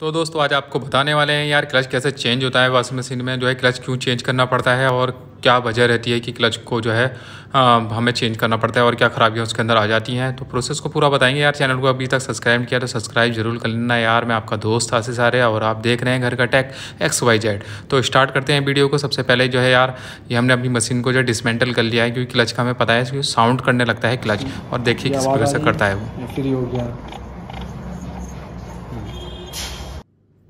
तो दोस्तों आज आपको बताने वाले हैं यार क्लच कैसे चेंज होता है वॉशिंग मशीन में जो है क्लच क्यों चेंज करना पड़ता है और क्या वजह रहती है कि क्लच को जो है आ, हमें चेंज करना पड़ता है और क्या ख़राबियाँ उसके अंदर आ जाती हैं तो प्रोसेस को पूरा बताएंगे यार चैनल को अभी तक सब्सक्राइब किया तो सब्सक्राइब जरूर कर लेना यार मैं आपका दोस्त आशी सारे और आप देख रहे हैं घर का टैक एक्स वाई जेड तो स्टार्ट करते हैं वीडियो को सबसे पहले जो है यार ये हमने अपनी मशीन को जो डिसमेंटल कर लिया है क्योंकि क्लच का हमें पता है साउंड करने लगता है क्लच और देखिए किस प्रकार से करता है वो फ्री हो गया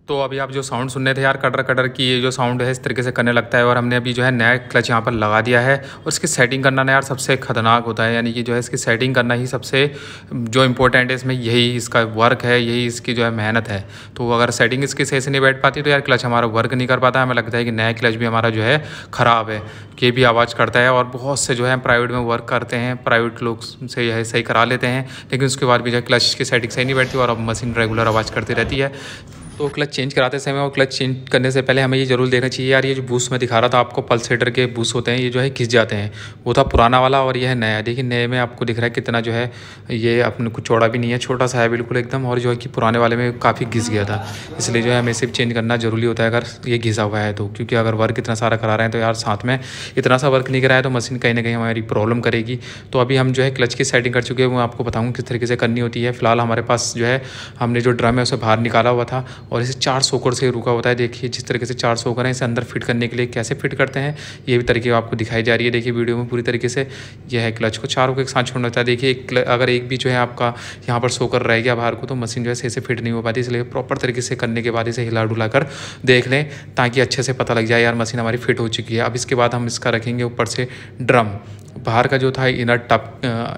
तो अभी आप जो साउंड सुनने थे यार कटर कटर की ये जो साउंड है इस तरीके से करने लगता है और हमने अभी जो है नया क्लच यहाँ पर लगा दिया है और इसकी सेटिंग करना ना यार सबसे खतरनाक होता है यानी कि जो है इसकी सेटिंग करना ही सबसे जो इम्पोर्टेंट है इसमें यही इसका वर्क है यही इसकी जो है मेहनत है तो अगर सेटिंग इसकी सही से नहीं बैठ पाती तो यार क्लच हमारा वर्क नहीं कर पाता हमें लगता है कि नया क्लच भी हमारा जो है ख़राब है ये भी आवाज़ करता है और बहुत से जो है प्राइवेट में वर्क करते हैं प्राइवेट लोग से यह सही करा लेते हैं लेकिन उसके बाद भी जो है क्लच की सेटिंग सही नहीं बैठती और अब मशीन रेगुलर आवाज़ करती रहती है तो क्लच चेंज कराते समय और क्लच चेंज करने से पहले हमें ये जरूर देखना चाहिए यार ये जो बूस में दिखा रहा था आपको पल्सेटर के बूस होते हैं ये जो है खिंच जाते हैं वो था पुराना वाला और यह नया देखिए नए में आपको दिख रहा है कितना जो है ये अपने कुछ चौड़ा भी नहीं है छोटा सा है बिल्कुल एकदम और जो है कि पुराने वाले में काफ़ी घिस गया था इसलिए जो है हमें सिर्फ चेंज करना ज़रूरी होता है अगर ये घिसा हुआ है तो क्योंकि अगर वर्क इतना सारा करा रहे हैं तो यार साथ में इतना सा वर्क नहीं कराया तो मशीन कहीं ना कहीं हमारी प्रॉब्लम करेगी तो अभी हम जो है क्लच की सेटिंग कर चुके हैं वो आपको बताऊँगा किस तरीके से करनी होती है फिलहाल हमारे पास जो है हमने जो ड्रम है उसे बाहर निकाला हुआ था और इसे चार सोकर से रुका होता है देखिए जिस तरीके से चार सोकर हैं इसे अंदर फिट करने के लिए कैसे फिट करते हैं ये भी तरीके आपको दिखाई जा रही है देखिए वीडियो में पूरी तरीके से यह है क्लच को चारों को एक साथ छोड़ना होता है देखिए एक अगर एक भी जो है आपका यहाँ पर सोकर रह गया बाहर को तो मशीन जो है इसे फिट नहीं हो पाती इसलिए प्रॉपर तरीके से करने के बाद इसे हिला डुला कर देख लें ताकि अच्छे से पता लग जाए यार मशीन हमारी फिट हो चुकी है अब इसके बाद हम इसका रखेंगे ऊपर से ड्रम बाहर का जो था इनर टब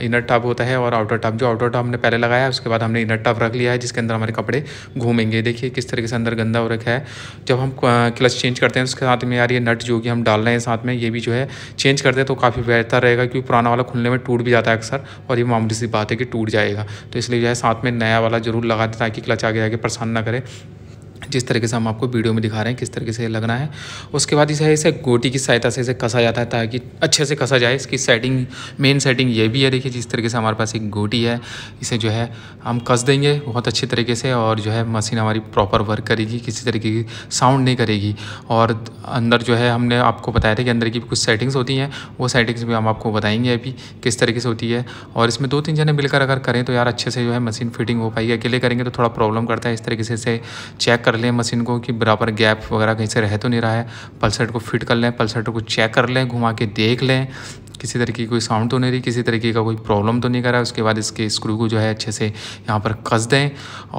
इनर टब होता है और आउटर टब जो आउटर टब हमने पहले लगाया है उसके बाद हमने इनर टब रख लिया है जिसके अंदर हमारे कपड़े घूमेंगे देखिए किस तरीके से अंदर गंदा हो रखा है जब हम क्लच चेंज करते हैं तो उसके साथ में यार ये नट जो कि हम डाल रहे हैं साथ में ये भी जो है चेंज करते हैं तो काफ़ी बेहतर रहेगा क्योंकि पुराना वाला खुलने में टूट भी जाता है अक्सर और ये मामूली सी बात है कि टूट जाएगा तो इसलिए जो है साथ में नया वाला जरूर लगा दें ताकि क्लच आगे जाके परेशान ना करें जिस तरीके से हम आपको वीडियो में दिखा रहे हैं किस तरीके से लगना है उसके बाद इसे इसे गोटी की सहायता से इसे कसा जाता है ताकि अच्छे से कसा जाए इसकी सेटिंग मेन सेटिंग ये भी है देखिए जिस तरीके से हमारे पास एक गोटी है इसे जो है हम कस देंगे बहुत अच्छे तरीके से और जो है मशीन हमारी प्रॉपर वर्क करेगी किसी तरीके की साउंड नहीं करेगी और अंदर जो है हमने आपको बताया था कि अंदर की कुछ सेटिंग्स होती हैं वो सेटिंग्स भी हम आपको बताएंगे अभी किस तरीके से होती है और इसमें दो तीन जने मिलकर अगर करें तो यार अच्छे से जो है मशीन फिटिंग हो पाएगी अकेले करेंगे तो थोड़ा प्रॉब्लम करता है इस तरीके से इसे चेक कर लें मशीन को कि बराबर गैप वगैरह कहीं से रह तो नहीं रहा है पल्सर को फिट कर लें पल्सर को चेक कर लें घुमा के देख लें किसी तरीके की कोई साउंड तो नहीं रही किसी तरीके का कोई प्रॉब्लम तो नहीं कर रहा है उसके बाद इसके स्क्रू को जो है अच्छे से यहाँ पर कस दें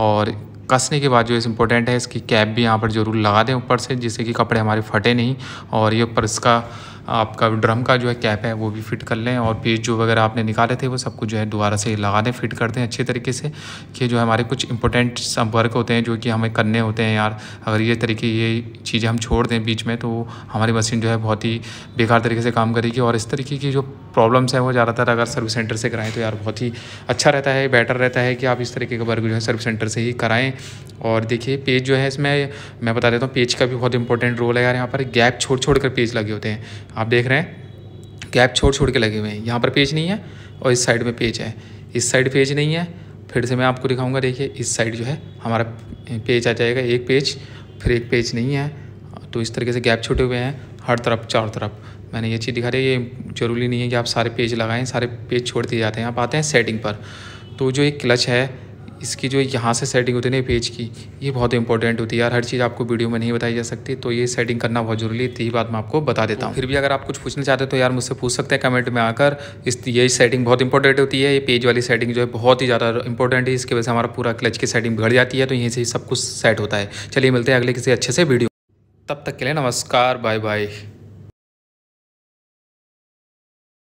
और कसने के बाद जो इस इम्पोर्टेंट है इसकी कैप भी यहाँ पर ज़रूर लगा दें ऊपर से जिससे कि कपड़े हमारे फटे नहीं और ये ऊपर इसका आपका ड्रम का जो है कैप है वो भी फिट कर लें और पेज जो वगैरह आपने निकाले थे वो सबको जो है दोबारा से लगा दें फिट कर दें अच्छे तरीके से कि जो हमारे कुछ इंपॉर्टेंट वर्क होते हैं जो कि हमें करने होते हैं यार अगर ये तरीके ये चीज़ें हम छोड़ दें बीच में तो हमारी मशीन जो है बहुत ही बेकार तरीके से काम करेगी और इस तरीके की जो प्रॉब्लम्स हैं वो ज़्यादातर अगर सर्विस सेंटर से कराएं तो यार बहुत ही अच्छा रहता है बेटर रहता है कि आप इस तरीके का वर्क जो है सर्विस सेंटर से ही कराएं और देखिए पेज जो है इसमें मैं बता देता हूँ पेज का भी बहुत इंपॉर्टेंट रोल है यार यहाँ पर गैप छोड़ छोड़ कर पेज लगे होते हैं आप देख रहे हैं गैप छोड़ छोड़ के लगे हुए हैं यहाँ पर पेज नहीं है और इस साइड में पेज है इस साइड पेज नहीं है फिर से मैं आपको दिखाऊंगा देखिए इस साइड जो है हमारा पेज आ जाएगा एक पेज फिर एक पेज नहीं है तो इस तरीके से गैप छुटे हुए हैं हर तरफ चारों तरफ मैंने ये चीज़ दिखा रही है ये ज़रूरी नहीं है कि आप सारे पेज लगाएं सारे पेज छोड़ दिए जाते हैं आप आते हैं सेटिंग पर तो जो एक क्लच है इसकी जो यहाँ से सेटिंग होती है ना पेज की ये बहुत इंपॉर्टेंट होती है यार हर चीज़ आपको वीडियो में नहीं बताई जा सकती तो ये सेटिंग करना बहुत जरूरी है यही बात मैं आपको बता देता हूँ फिर भी अगर आप कुछ पूछना चाहते हैं तो यार मुझसे पूछ सकते हैं कमेंट में आकर इस ये सेटिंग बहुत इंपॉर्टेंट होती है ये पेज वाली सेटिंग जो है बहुत ही ज़्यादा इंपॉर्टेंट है इसकी वजह से हमारा पूरा क्लच की सेटिंग बिगड़ जाती है तो यहीं से सब कुछ सेट होता है चलिए मिलते हैं अगले किसी अच्छे से वीडियो तब तक के लिए नमस्कार बाय बाय